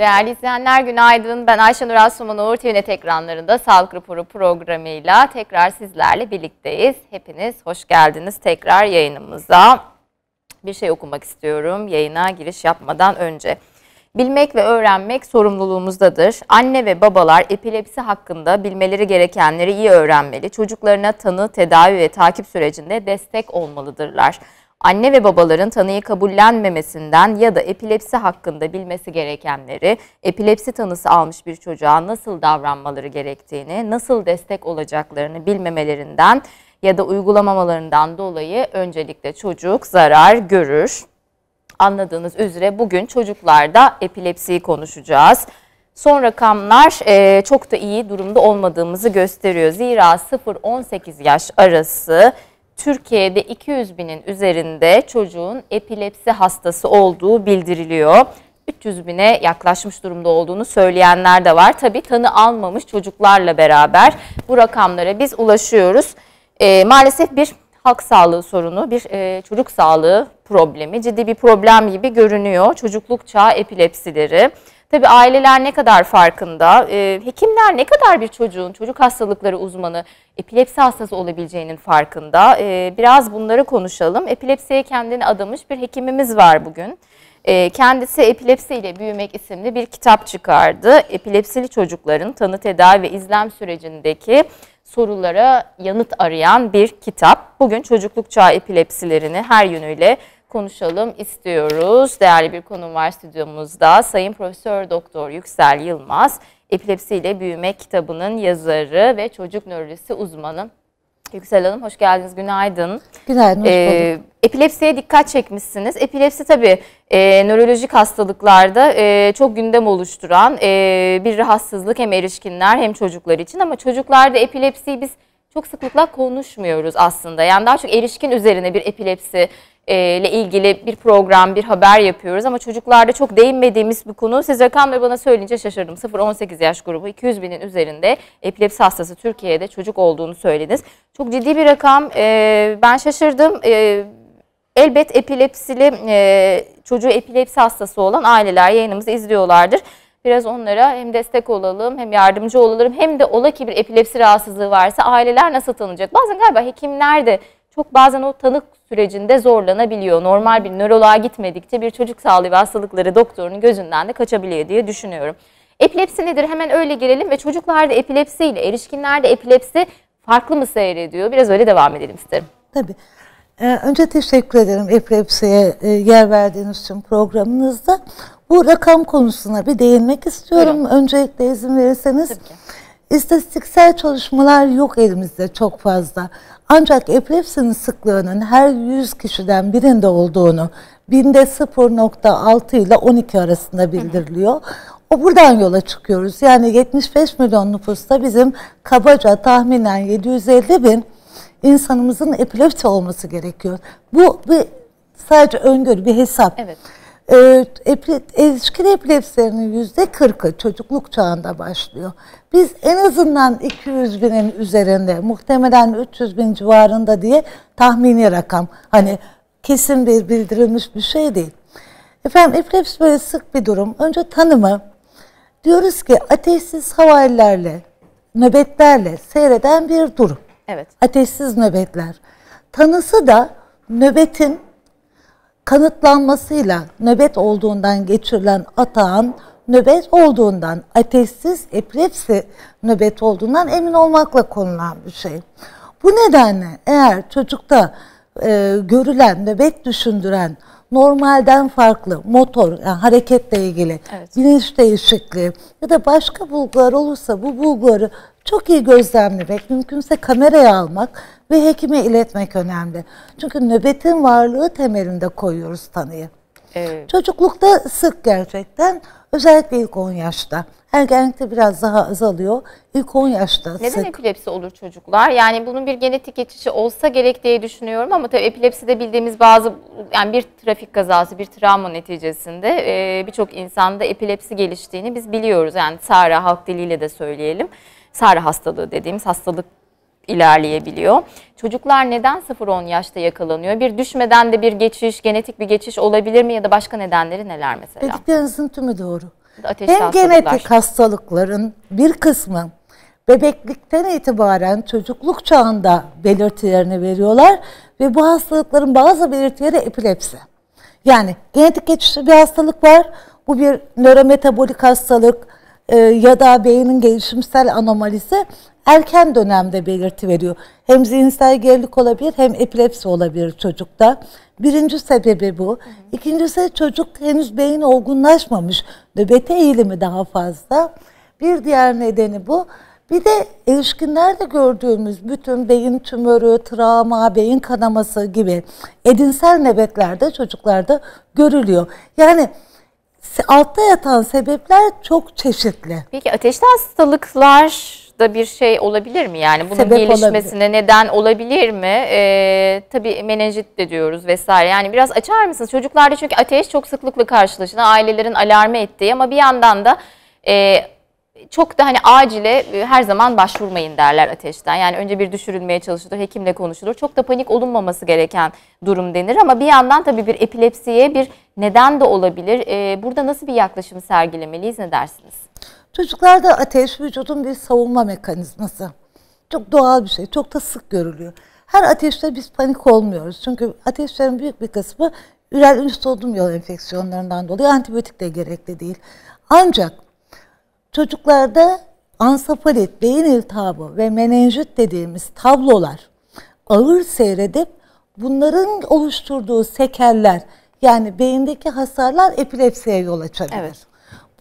Değerli izleyenler günaydın. Ben Ayşenur Asuman Uğur TVNet ekranlarında Sağlık Raporu programıyla tekrar sizlerle birlikteyiz. Hepiniz hoş geldiniz tekrar yayınımıza. Bir şey okumak istiyorum yayına giriş yapmadan önce. Bilmek ve öğrenmek sorumluluğumuzdadır. Anne ve babalar epilepsi hakkında bilmeleri gerekenleri iyi öğrenmeli. Çocuklarına tanı, tedavi ve takip sürecinde destek olmalıdırlar anne ve babaların tanıyı kabullenmemesinden ya da epilepsi hakkında bilmesi gerekenleri, epilepsi tanısı almış bir çocuğa nasıl davranmaları gerektiğini, nasıl destek olacaklarını bilmemelerinden ya da uygulamamalarından dolayı öncelikle çocuk zarar görür. Anladığınız üzere bugün çocuklarda epilepsiyi konuşacağız. Son rakamlar e, çok da iyi durumda olmadığımızı gösteriyor. Zira 0-18 yaş arası Türkiye'de 200 binin üzerinde çocuğun epilepsi hastası olduğu bildiriliyor. 300 bine yaklaşmış durumda olduğunu söyleyenler de var. Tabii tanı almamış çocuklarla beraber bu rakamlara biz ulaşıyoruz. E, maalesef bir halk sağlığı sorunu, bir e, çocuk sağlığı problemi, ciddi bir problem gibi görünüyor çocukluk çağı epilepsileri. Tabi aileler ne kadar farkında, e, hekimler ne kadar bir çocuğun çocuk hastalıkları uzmanı epilepsi hastası olabileceğinin farkında. E, biraz bunları konuşalım. Epilepsiye kendini adamış bir hekimimiz var bugün. E, kendisi Epilepsi ile Büyümek isimli bir kitap çıkardı. Epilepsili çocukların tanı tedavi ve izlem sürecindeki sorulara yanıt arayan bir kitap. Bugün çocukluk çağı epilepsilerini her yönüyle konuşalım istiyoruz. Değerli bir konum var stüdyomuzda. Sayın Profesör Doktor Yüksel Yılmaz, Epilepsi ile Büyüme kitabının yazarı ve çocuk nörolojisi uzmanı. Yüksel Hanım hoş geldiniz, günaydın. Günaydın, hoş Ee, epilepsiye dikkat çekmişsiniz. Epilepsi tabii e, nörolojik hastalıklarda e, çok gündem oluşturan e, bir rahatsızlık hem erişkinler hem çocuklar için. Ama çocuklarda epilepsiyi biz çok sıklıkla konuşmuyoruz aslında. Yani daha çok erişkin üzerine bir epilepsi e, ile ilgili bir program, bir haber yapıyoruz ama çocuklarda çok değinmediğimiz bir konu. Siz rakamları bana söyleyince şaşırdım. 0-18 yaş grubu 200 binin üzerinde epilepsi hastası Türkiye'de çocuk olduğunu söylediniz. Çok ciddi bir rakam. E, ben şaşırdım. E, elbet epilepsili çocuğu epilepsi hastası olan aileler yayınımızı izliyorlardır. Biraz onlara hem destek olalım hem yardımcı olalım hem de ola ki bir epilepsi rahatsızlığı varsa aileler nasıl tanınacak? Bazen galiba hekimler de çok bazen o tanık sürecinde zorlanabiliyor. Normal bir nöroloğa gitmedikçe bir çocuk sağlığı ve hastalıkları doktorunun gözünden de kaçabiliyor diye düşünüyorum. Epilepsi nedir? Hemen öyle girelim ve çocuklarda epilepsi ile erişkinlerde epilepsi farklı mı seyrediyor? Biraz öyle devam edelim isterim. Tabii. Ee, önce teşekkür ederim epilepsiye e, yer verdiğiniz için programınızda. Bu rakam konusuna bir değinmek istiyorum. Buyurun. Öncelikle izin verirseniz. Tabii ki. İstatistiksel çalışmalar yok elimizde çok fazla. Ancak epilepsinin sıklığının her 100 kişiden birinde olduğunu, binde 0.6 ile 12 arasında bildiriliyor. O buradan yola çıkıyoruz. Yani 75 milyon nüfusta bizim kabaca tahminen 750 bin insanımızın epilepsi olması gerekiyor. Bu bir sadece öngörü, bir hesap. Evet. E, erişkin epilepsilerinin yüzde 40'ı çocukluk çağında başlıyor. Biz en azından 200 binin üzerinde, muhtemelen 300 bin civarında diye tahmini rakam. Hani kesin bir bildirilmiş bir şey değil. Efendim epilepsi böyle sık bir durum. Önce tanımı. Diyoruz ki ateşsiz havalilerle, nöbetlerle seyreden bir durum. Evet. Ateşsiz nöbetler. Tanısı da nöbetin kanıtlanmasıyla nöbet olduğundan geçirilen atağın nöbet olduğundan, ateşsiz epilepsi nöbet olduğundan emin olmakla konulan bir şey. Bu nedenle eğer çocukta e, görülen nöbet düşündüren normalden farklı motor yani hareketle ilgili evet. bilinç değişikliği ya da başka bulgular olursa bu bulguları çok iyi gözlemlemek, mümkünse kameraya almak ve hekime iletmek önemli. Çünkü nöbetin varlığı temelinde koyuyoruz tanıyı. Evet. Çocuklukta sık gerçekten Özellikle ilk 10 yaşta. Ergenlikte biraz daha azalıyor. İlk 10 yaşta Neden sık. epilepsi olur çocuklar? Yani bunun bir genetik geçişi olsa gerek diye düşünüyorum ama tabii epilepsi de bildiğimiz bazı yani bir trafik kazası, bir travma neticesinde e, birçok insanda epilepsi geliştiğini biz biliyoruz. Yani Sara halk diliyle de söyleyelim. Sara hastalığı dediğimiz hastalık ilerleyebiliyor. Çocuklar neden 0-10 yaşta yakalanıyor? Bir düşmeden de bir geçiş, genetik bir geçiş olabilir mi ya da başka nedenleri neler mesela? Dediklerinizin tümü doğru. Ateşli Hem genetik hastalıkların bir kısmı bebeklikten itibaren çocukluk çağında belirtilerini veriyorlar ve bu hastalıkların bazı belirtileri epilepsi. Yani genetik geçişli bir hastalık var. Bu bir nörometabolik hastalık e, ya da beynin gelişimsel anomalisi erken dönemde belirti veriyor. Hem zihinsel gerilik olabilir hem epilepsi olabilir çocukta. Birinci sebebi bu. İkincisi çocuk henüz beyin olgunlaşmamış. Nöbete eğilimi daha fazla. Bir diğer nedeni bu. Bir de erişkinlerde gördüğümüz bütün beyin tümörü, travma, beyin kanaması gibi edinsel nöbetlerde çocuklarda görülüyor. Yani altta yatan sebepler çok çeşitli. Peki ateşli hastalıklar da bir şey olabilir mi? Yani bunun Sebep gelişmesine olabilir. neden olabilir mi? Ee, tabii menenjit de diyoruz vesaire. Yani biraz açar mısınız? Çocuklarda çünkü ateş çok sıklıkla karşılaşılan ailelerin alarmı ettiği ama bir yandan da e, çok da hani acile e, her zaman başvurmayın derler ateşten. Yani önce bir düşürülmeye çalışılır, hekimle konuşulur. Çok da panik olunmaması gereken durum denir ama bir yandan tabii bir epilepsiye bir neden de olabilir. E, burada nasıl bir yaklaşım sergilemeliyiz ne dersiniz? Çocuklarda ateş vücudun bir savunma mekanizması. Çok doğal bir şey, çok da sık görülüyor. Her ateşte biz panik olmuyoruz. Çünkü ateşlerin büyük bir kısmı ürel solunum yolu enfeksiyonlarından dolayı antibiyotik de gerekli değil. Ancak Çocuklarda ansafalit, beyin iltihabı ve menenjit dediğimiz tablolar ağır seyredip bunların oluşturduğu sekeller yani beyindeki hasarlar epilepsiye yol açabilir. Evet.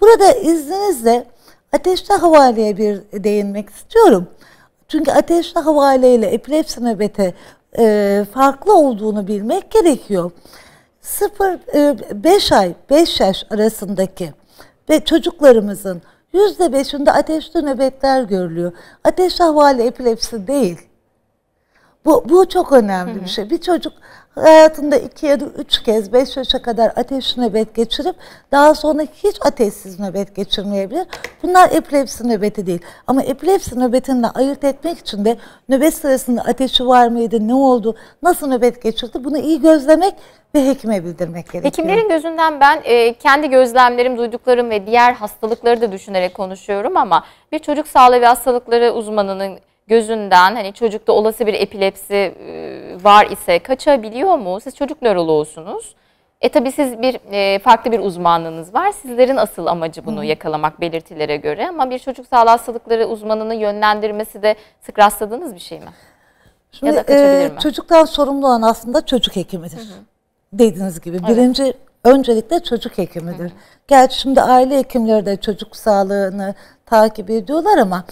Burada izninizle ateşli havaleye bir değinmek istiyorum. Çünkü ateşli havale ile epilepsi nöbeti e, farklı olduğunu bilmek gerekiyor. 0-5 e, ay, 5 yaş arasındaki ve çocuklarımızın %5'inde ateşli nöbetler görülüyor. Ateş havale epilepsi değil. Bu, bu çok önemli hı hı. bir şey. Bir çocuk hayatında iki ya da üç kez beş yaşa kadar ateşli nöbet geçirip daha sonra hiç ateşsiz nöbet geçirmeyebilir. Bunlar epilepsi nöbeti değil. Ama epilepsi nöbetinden ayırt etmek için de nöbet sırasında ateşi var mıydı, ne oldu, nasıl nöbet geçirdi bunu iyi gözlemek ve hekime bildirmek gerekiyor. Hekimlerin gözünden ben e, kendi gözlemlerim, duyduklarım ve diğer hastalıkları da düşünerek konuşuyorum ama bir çocuk sağlığı ve hastalıkları uzmanının gözünden hani çocukta olası bir epilepsi e, var ise kaçabiliyor mu? Siz çocuk nöroloğusunuz. E tabii siz bir e, farklı bir uzmanlığınız var. Sizlerin asıl amacı bunu yakalamak belirtilere göre ama bir çocuk sağlığı hastalıkları uzmanını yönlendirmesi de sık rastladığınız bir şey mi? Şimdi, ya da kaçabilir e, mi? Çocuktan sorumlu olan aslında çocuk hekimidir. Dediğiniz gibi evet. birinci öncelikle çocuk hekimidir. Hı hı. Gerçi şimdi aile hekimleri de çocuk sağlığını takip ediyorlar ama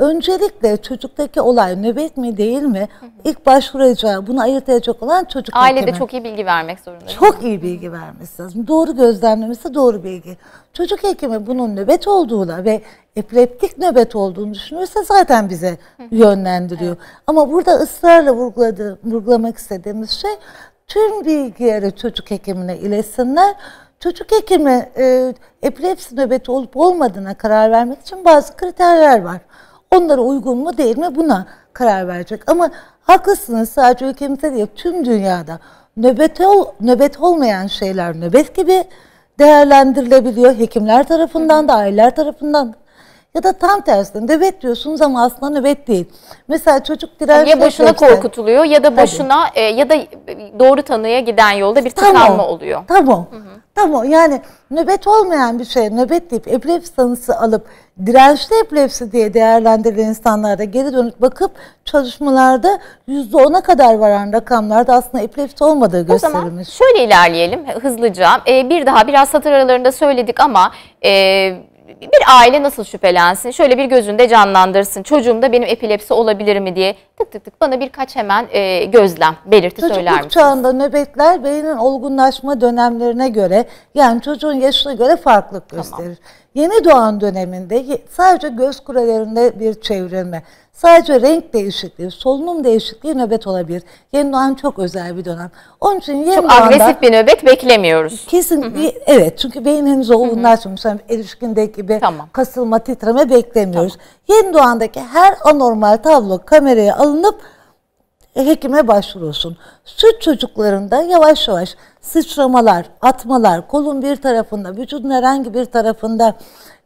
Öncelikle çocuktaki olay nöbet mi değil mi? İlk başvuracağı, bunu ayırt edecek olan çocuk Ailede hekimi. çok iyi bilgi vermek zorunda. Çok iyi bilgi vermesi lazım. Doğru gözlemlemesi doğru bilgi. Çocuk hekimi bunun nöbet olduğuna ve epileptik nöbet olduğunu düşünürse zaten bize yönlendiriyor. Evet. Ama burada ısrarla vurguladı, vurgulamak istediğimiz şey tüm bilgileri çocuk hekimine iletsinler. Çocuk hekimi e, epilepsi nöbeti olup olmadığına karar vermek için bazı kriterler var. Onlara uygun mu değil mi buna karar verecek. Ama haklısınız sadece ülkemizde değil tüm dünyada nöbet, ol, nöbet olmayan şeyler nöbet gibi değerlendirilebiliyor. Hekimler tarafından da aileler tarafından da ya da tam tersi nöbet diyorsunuz ama aslında nöbet değil. Mesela çocuk dirençli Ya boşuna seçti. korkutuluyor ya da boşuna e, ya da e, doğru tanıya giden yolda bir tıkanma tamam. oluyor. Tamam. Hı hı. Tamam yani nöbet olmayan bir şey nöbet deyip epilepsi tanısı alıp dirençli epilepsi diye değerlendirilen insanlarda geri dönüp bakıp çalışmalarda %10'a kadar varan rakamlarda aslında epilepsi olmadığı gösterilmiş. O zaman şöyle ilerleyelim hızlıca. Ee, bir daha biraz satır aralarında söyledik ama e, bir aile nasıl şüphelensin? Şöyle bir gözünde canlandırsın. Çocuğumda benim epilepsi olabilir mi diye tık tık tık bana birkaç hemen e, gözlem, belirti Çocukluk söyler misiniz? çağında nöbetler beynin olgunlaşma dönemlerine göre yani çocuğun yaşına göre farklılık gösterir. Tamam. Yeni doğan döneminde sadece göz kurelerinde bir çevrilme. Sadece renk değişikliği, solunum değişikliği nöbet olabilir. Yeni doğan çok özel bir dönem. Onun için yeni Çok agresif bir nöbet beklemiyoruz. Kesin, hı hı. evet çünkü beyin henüz olgunlar sonuç. Hani erişkindeki gibi tamam. kasılma, titreme beklemiyoruz. Tamam. Yeni doğandaki her anormal tablo kameraya alınıp hekime başvurulsun. Süt çocuklarında yavaş yavaş sıçramalar, atmalar, kolun bir tarafında, vücudun herhangi bir tarafında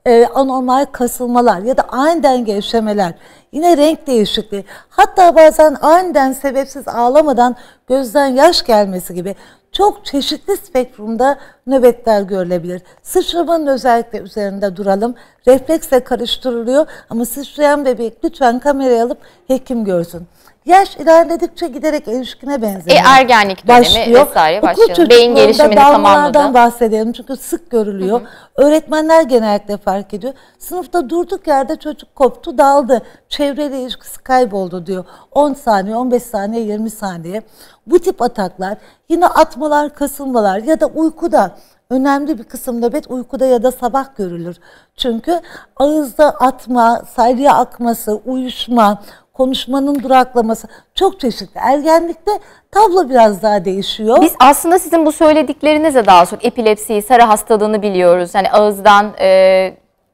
e, anormal kasılmalar ya da aniden gevşemeler, yine renk değişikliği, hatta bazen aniden sebepsiz ağlamadan gözden yaş gelmesi gibi çok çeşitli spektrumda nöbetler görülebilir. Sıçramanın özellikle üzerinde duralım. Refleksle karıştırılıyor ama sıçrayan bebek lütfen kameraya alıp hekim görsün. Yaş ilerledikçe giderek erişkine benzemeye e, ergenlik dönemi başlıyor. vesaire başlıyor. Okul Beyin gelişimini tamamladı. bahsedelim çünkü sık görülüyor. Hı hı. Öğretmenler genellikle fark ediyor. Sınıfta durduk yerde çocuk koptu, daldı. Çevreyle ilişkisi kayboldu diyor. 10 saniye, 15 saniye, 20 saniye. Bu tip ataklar yine atmalar, kasılmalar ya da uykuda önemli bir kısım nöbet uykuda ya da sabah görülür. Çünkü ağızda atma, salya akması, uyuşma, konuşmanın duraklaması çok çeşitli. Ergenlikte tablo biraz daha değişiyor. Biz aslında sizin bu söylediklerinize daha çok epilepsiyi, sarı hastalığını biliyoruz. Yani ağızdan e,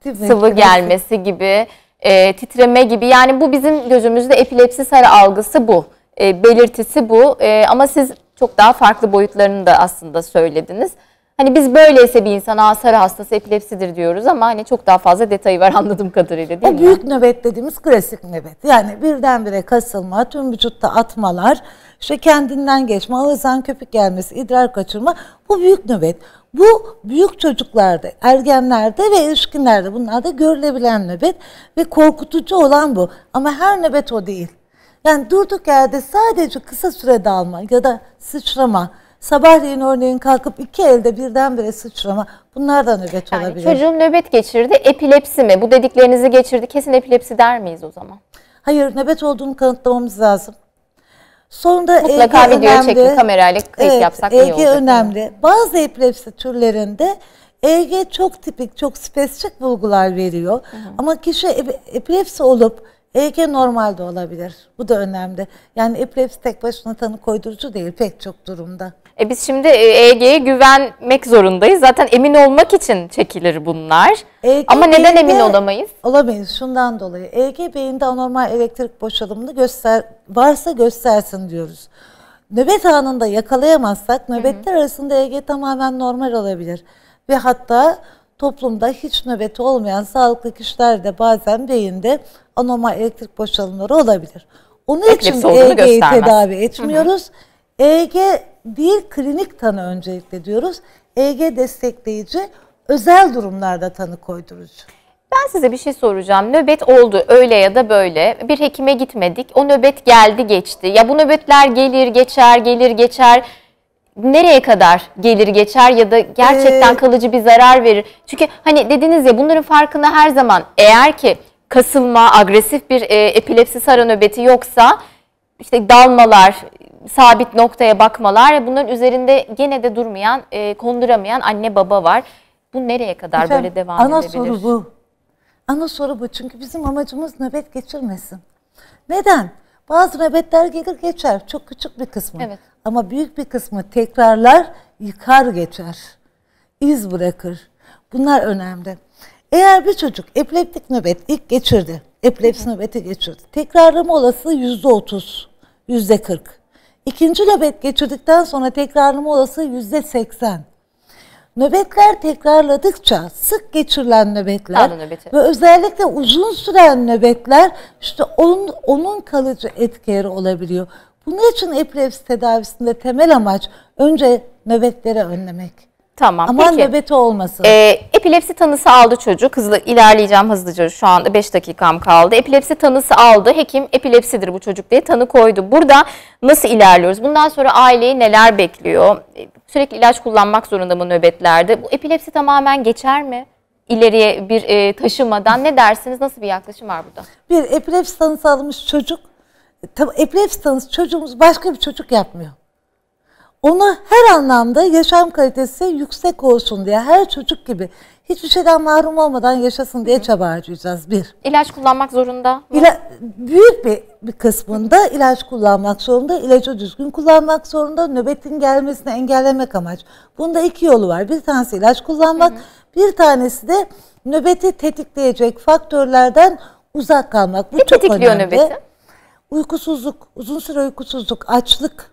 Değil sıvı mi? gelmesi gibi, e, titreme gibi. Yani bu bizim gözümüzde epilepsi sarı algısı bu. E, belirtisi bu. E, ama siz çok daha farklı boyutlarını da aslında söylediniz. Hani biz böyleyse bir insan sarı hastası epilepsidir diyoruz ama hani çok daha fazla detayı var anladığım kadarıyla değil o mi? O büyük nöbet dediğimiz klasik nöbet. Yani birdenbire kasılma, tüm vücutta atmalar, işte kendinden geçme, ağızdan köpük gelmesi, idrar kaçırma bu büyük nöbet. Bu büyük çocuklarda, ergenlerde ve erişkinlerde bunlarda görülebilen nöbet ve korkutucu olan bu. Ama her nöbet o değil. Yani durduk yerde sadece kısa sürede alma ya da sıçrama Sabahleyin örneğin kalkıp iki elde birdenbire sıçrama bunlardan nöbet yani olabilir. Çocuğum nöbet geçirdi. Epilepsi mi? Bu dediklerinizi geçirdi. Kesin epilepsi der miyiz o zaman? Hayır nöbet olduğunu kanıtlamamız lazım. Sonunda Mutlaka EG video önemli. çekin kamerayla kayıt evet, yapsak EG iyi e olacak. önemli. Bazı epilepsi türlerinde EG çok tipik, çok spesifik bulgular veriyor. Hı hı. Ama kişi epilepsi olup EEG normal de olabilir. Bu da önemli. Yani epilepsi tek başına tanı koydurucu değil pek çok durumda. E biz şimdi EEG'ye güvenmek zorundayız. Zaten emin olmak için çekilir bunlar. EEG Ama neden emin olamayız? Olamayız şundan dolayı. EEG beyinde anormal elektrik boşalımını göster varsa göstersin diyoruz. Nöbet anında yakalayamazsak nöbetler hı hı. arasında EEG tamamen normal olabilir. Ve hatta toplumda hiç nöbeti olmayan sağlıklı kişilerde bazen beyinde anomal elektrik boşalımları olabilir. Onun Eklipsi için EEG'yi tedavi etmiyoruz. Hı hı. EEG değil klinik tanı öncelikle diyoruz. EEG destekleyici özel durumlarda tanı koydurucu. Ben size bir şey soracağım. Nöbet oldu öyle ya da böyle. Bir hekime gitmedik. O nöbet geldi geçti. Ya bu nöbetler gelir geçer gelir geçer nereye kadar gelir geçer ya da gerçekten ee, kalıcı bir zarar verir? Çünkü hani dediniz ya bunların farkına her zaman eğer ki kasılma, agresif bir e, epilepsi saran nöbeti yoksa işte dalmalar, sabit noktaya bakmalar bunların üzerinde gene de durmayan, e, konduramayan anne baba var. Bu nereye kadar Efendim, böyle devam ana edebilir? Ana soru bu. Ana soru bu çünkü bizim amacımız nöbet geçirmesin. Neden? Bazı nöbetler gelir geçer. Çok küçük bir kısmı. Evet. Ama büyük bir kısmı tekrarlar yıkar geçer. İz bırakır. Bunlar önemli. Eğer bir çocuk epileptik nöbet ilk geçirdi. Epilepsi Hı. nöbeti geçirdi. Tekrarlama olasılığı yüzde otuz, yüzde kırk. İkinci nöbet geçirdikten sonra tekrarlama olasılığı yüzde seksen nöbetler tekrarladıkça sık geçirilen nöbetler ve özellikle uzun süren nöbetler işte onun, onun kalıcı etkileri olabiliyor. Bunun için epilepsi tedavisinde temel amaç önce nöbetleri önlemek. Tamam. Aman peki. nöbeti olmasın. Ee, epilepsi tanısı aldı çocuk. Hızlı ilerleyeceğim hızlıca şu anda 5 dakikam kaldı. Epilepsi tanısı aldı. Hekim epilepsidir bu çocuk diye tanı koydu. Burada nasıl ilerliyoruz? Bundan sonra aileyi neler bekliyor? Ee, sürekli ilaç kullanmak zorunda mı nöbetlerde? Bu epilepsi tamamen geçer mi? ileriye bir e, taşımadan ne dersiniz? Nasıl bir yaklaşım var burada? Bir epilepsi tanısı almış çocuk, e, tabii epilepsi tanısı çocuğumuz başka bir çocuk yapmıyor onu her anlamda yaşam kalitesi yüksek olsun diye her çocuk gibi hiçbir şeyden mahrum olmadan yaşasın diye çaba harcayacağız bir. İlaç kullanmak zorunda. İla, büyük bir, bir kısmında ilaç kullanmak zorunda, ilacı düzgün kullanmak zorunda, nöbetin gelmesini engellemek amaç. Bunda iki yolu var. Bir tanesi ilaç kullanmak, hı hı. bir tanesi de nöbeti tetikleyecek faktörlerden uzak kalmak. Bu ne çok tetikliyor önemli. nöbeti? Uykusuzluk, uzun süre uykusuzluk, açlık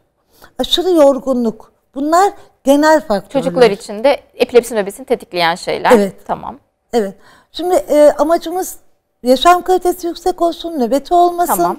aşırı yorgunluk. Bunlar genel faktörler. Çocuklar için de epilepsi nöbetini tetikleyen şeyler. Evet. Tamam. Evet. Şimdi e, amacımız yaşam kalitesi yüksek olsun, nöbeti olmasın. Tamam.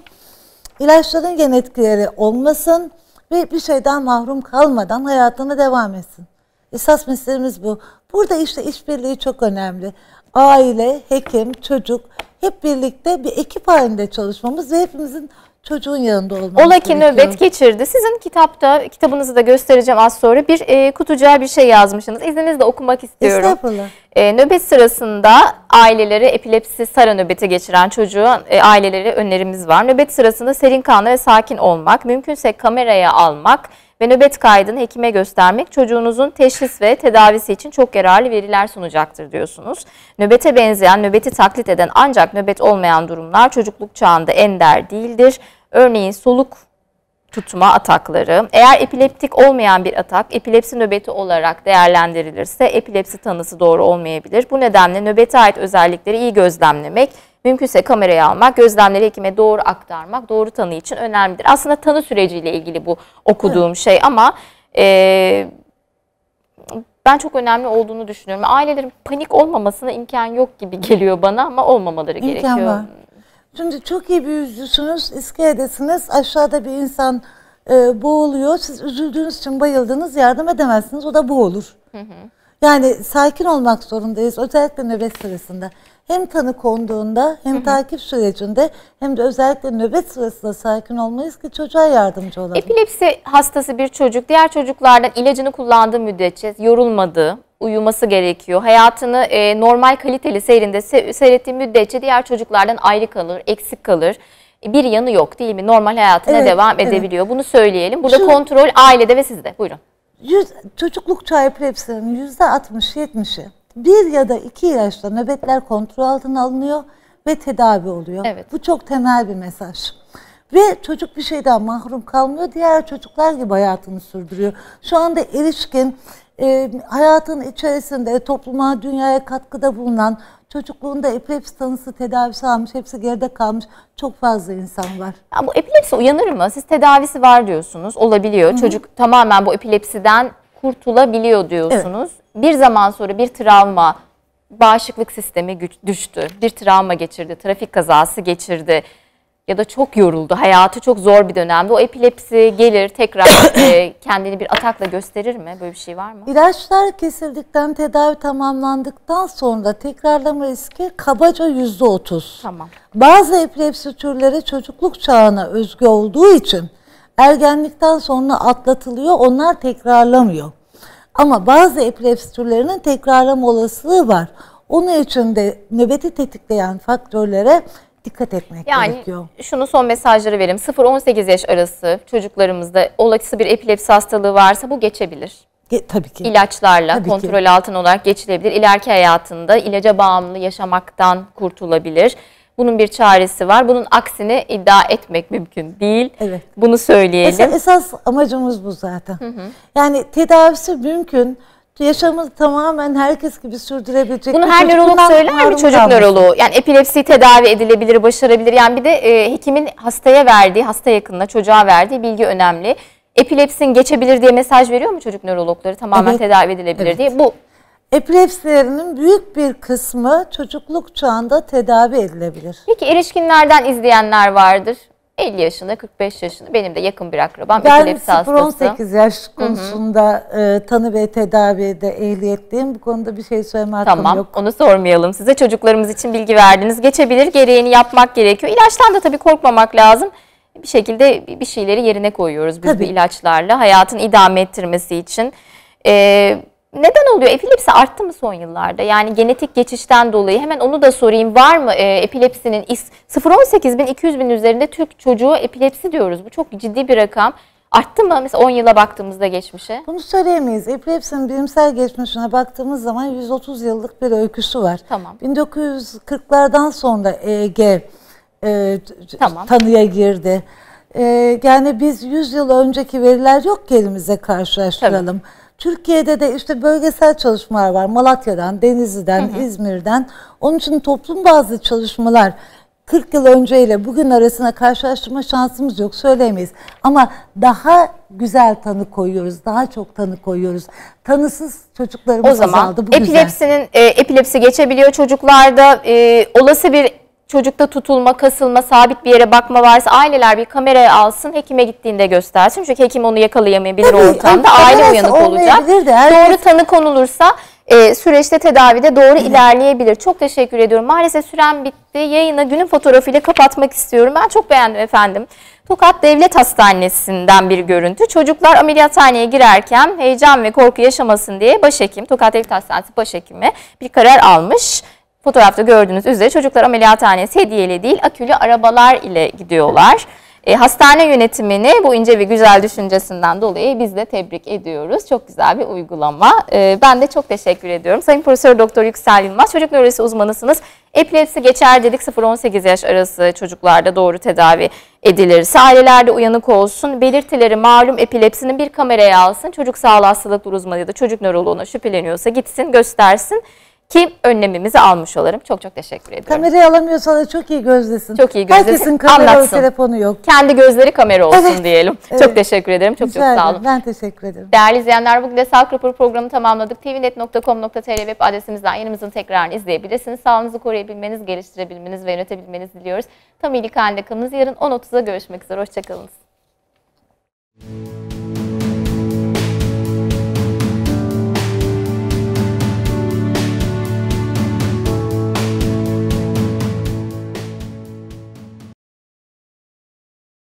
İlaçların gen etkileri olmasın ve bir şeyden mahrum kalmadan hayatına devam etsin. Esas meselemiz bu. Burada işte işbirliği çok önemli. Aile, hekim, çocuk hep birlikte bir ekip halinde çalışmamız ve hepimizin çocuğun yanında olmak. Ola ki gerekiyor. nöbet geçirdi. Sizin kitapta, kitabınızı da göstereceğim az sonra bir e, kutucuğa bir şey yazmışsınız. İzninizle okumak istiyorum. Estağfurullah. E, nöbet sırasında aileleri epilepsi sara nöbeti geçiren çocuğu e, aileleri önerimiz var. Nöbet sırasında serin kanlı ve sakin olmak, mümkünse kameraya almak, ve nöbet kaydını hekime göstermek çocuğunuzun teşhis ve tedavisi için çok yararlı veriler sunacaktır diyorsunuz. Nöbete benzeyen, nöbeti taklit eden ancak nöbet olmayan durumlar çocukluk çağında ender değildir. Örneğin soluk tutma atakları. Eğer epileptik olmayan bir atak epilepsi nöbeti olarak değerlendirilirse epilepsi tanısı doğru olmayabilir. Bu nedenle nöbete ait özellikleri iyi gözlemlemek mümkünse kameraya almak, gözlemleri hekime doğru aktarmak, doğru tanı için önemlidir. Aslında tanı süreciyle ilgili bu okuduğum Hı. şey ama e, ben çok önemli olduğunu düşünüyorum. Ailelerin panik olmamasına imkan yok gibi geliyor bana ama olmamaları imkan gerekiyor. Var. Şimdi çok iyi bir yüzüsünüz, iskeledesiniz. Aşağıda bir insan e, boğuluyor. Siz üzüldüğünüz için bayıldınız, yardım edemezsiniz. O da boğulur. Hı hı. Yani sakin olmak zorundayız özellikle nöbet sırasında. Hem tanı konduğunda hem hı hı. takip sürecinde hem de özellikle nöbet sırasında sakin olmalıyız ki çocuğa yardımcı olalım. Epilepsi hastası bir çocuk diğer çocuklardan ilacını kullandığı müddetçe yorulmadığı, uyuması gerekiyor. Hayatını e, normal kaliteli seyrinde se seyrettiği müddetçe diğer çocuklardan ayrı kalır, eksik kalır e, bir yanı yok değil mi? Normal hayatına evet, devam edebiliyor. Evet. Bunu söyleyelim. Burada Şu, kontrol ailede ve sizde. Buyurun yüz, çocuklukça epilepsinin yüzde 60-70'i bir ya da iki yaşta nöbetler kontrol altına alınıyor ve tedavi oluyor. Evet. Bu çok temel bir mesaj. Ve çocuk bir şeyden mahrum kalmıyor. Diğer çocuklar gibi hayatını sürdürüyor. Şu anda erişkin e, hayatın içerisinde topluma, dünyaya katkıda bulunan, çocukluğunda epilepsi tanısı tedavisi almış, hepsi geride kalmış çok fazla insan var. Ya bu epilepsi uyanır mı? Siz tedavisi var diyorsunuz, olabiliyor. Hı -hı. Çocuk tamamen bu epilepsiden kurtulabiliyor diyorsunuz. Evet. Bir zaman sonra bir travma, bağışıklık sistemi güç, düştü, bir travma geçirdi, trafik kazası geçirdi ya da çok yoruldu, hayatı çok zor bir dönemde. O epilepsi gelir tekrar e, kendini bir atakla gösterir mi? Böyle bir şey var mı? İlaçlar kesildikten, tedavi tamamlandıktan sonra tekrarlama riski kabaca yüzde otuz. Tamam. Bazı epilepsi türleri çocukluk çağına özgü olduğu için ergenlikten sonra atlatılıyor, onlar tekrarlamıyor. Ama bazı epilepsi türlerinin tekrarlama olasılığı var. Onun için de nöbeti tetikleyen faktörlere dikkat etmek yani, gerekiyor. Yani şunu son mesajları verim. 0-18 yaş arası çocuklarımızda olası bir epilepsi hastalığı varsa bu geçebilir. Ge tabii ki. İlaçlarla tabii kontrol ki. altına olarak geçilebilir. İleriki hayatında ilaca bağımlı yaşamaktan kurtulabilir. Bunun bir çaresi var. Bunun aksini iddia etmek mümkün değil. Evet. Bunu söyleyelim. Esas, esas amacımız bu zaten. Hı hı. Yani tedavisi mümkün yaşamı tamamen herkes gibi sürdürebilecek. Bunu her nörolog söyler mi çocuk nöroluğu. Yani epilepsi tedavi edilebilir, başarabilir. Yani bir de e, hekimin hastaya verdiği, hasta yakınına, çocuğa verdiği bilgi önemli. Epilepsin geçebilir diye mesaj veriyor mu çocuk nörologları tamamen evet. tedavi edilebilir evet. diye? Bu Epilepsilerinin büyük bir kısmı çocukluk çağında tedavi edilebilir. Peki erişkinlerden izleyenler vardır. 50 yaşında, 45 yaşında benim de yakın bir akrabam ben epilepsi 18 yaş konusunda hı hı. E, tanı ve tedavide ehliyetliyim. Bu konuda bir şey söyleme hakkım tamam, yok. Tamam onu sormayalım. Size çocuklarımız için bilgi verdiniz. Geçebilir gereğini yapmak gerekiyor. İlaçtan da tabii korkmamak lazım. Bir şekilde bir şeyleri yerine koyuyoruz biz tabii. bu ilaçlarla. Hayatın idame ettirmesi için. Ee, neden oluyor? Epilepsi arttı mı son yıllarda? Yani genetik geçişten dolayı hemen onu da sorayım. Var mı e, epilepsinin 0-18 bin 200 bin üzerinde Türk çocuğu epilepsi diyoruz. Bu çok ciddi bir rakam. Arttı mı mesela 10 yıla baktığımızda geçmişe? Bunu söyleyemeyiz. Epilepsinin bilimsel geçmişine baktığımız zaman 130 yıllık bir öyküsü var. Tamam. 1940'lardan sonra EEG e, tamam. tanıya girdi. E, yani biz 100 yıl önceki veriler yok ki elimize karşılaştıralım. Tabii. Türkiye'de de işte bölgesel çalışmalar var. Malatya'dan, Denizli'den, hı hı. İzmir'den. Onun için toplum bazlı çalışmalar 40 yıl önceyle bugün arasına karşılaştırma şansımız yok söyleyemeyiz. Ama daha güzel tanı koyuyoruz, daha çok tanı koyuyoruz. Tanısız çocuklarımız o zaman azaldı. Bu epilepsinin güzel. e, epilepsi geçebiliyor çocuklarda. E, olası bir çocukta tutulma, kasılma, sabit bir yere bakma varsa aileler bir kamera alsın, hekime gittiğinde göstersin. Çünkü hekim onu yakalayamayabilir Tabii, hani ortamda. Aile uyanık olacak. De, herkes... Doğru tanı konulursa e, süreçte tedavide doğru Hı. ilerleyebilir. Çok teşekkür ediyorum. Maalesef süren bitti. Yayını günün fotoğrafıyla kapatmak istiyorum. Ben çok beğendim efendim. Tokat Devlet Hastanesi'nden bir görüntü. Çocuklar ameliyathaneye girerken heyecan ve korku yaşamasın diye başhekim, Tokat Devlet Hastanesi başhekimi bir karar almış. Fotoğrafta gördüğünüz üzere çocuklar ameliyathanesi hediyeyle değil akülü arabalar ile gidiyorlar. E, hastane yönetimini bu ince ve güzel düşüncesinden dolayı biz de tebrik ediyoruz. Çok güzel bir uygulama. E, ben de çok teşekkür ediyorum. Sayın Profesör Doktor Yüksel Yılmaz, çocuk nörolojisi uzmanısınız. Epilepsi geçer dedik 0-18 yaş arası çocuklarda doğru tedavi edilirse ailelerde uyanık olsun. Belirtileri malum epilepsinin bir kameraya alsın. Çocuk sağlığı hastalıkları uzmanı ya da çocuk nöroloğuna şüpheleniyorsa gitsin göstersin ki önlemimizi almış olalım. Çok çok teşekkür ediyorum. Kamerayı alamıyorsa da çok iyi gözlesin. Çok iyi gözlesin. Herkesin kameralı telefonu yok. Kendi gözleri kamera olsun evet. diyelim. Evet. Çok teşekkür ederim. Çok Güzel çok sağ olun. Ben teşekkür ederim. Değerli izleyenler bugün de Sağlık Raporu programını tamamladık. tvnet.com.tr web adresimizden yayınımızın tekrarını izleyebilirsiniz. Sağlığınızı koruyabilmeniz, geliştirebilmeniz ve yönetebilmeniz diliyoruz. Tam iyilik halinde kalınız. Yarın 10.30'da görüşmek üzere. Hoşçakalınız. Müzik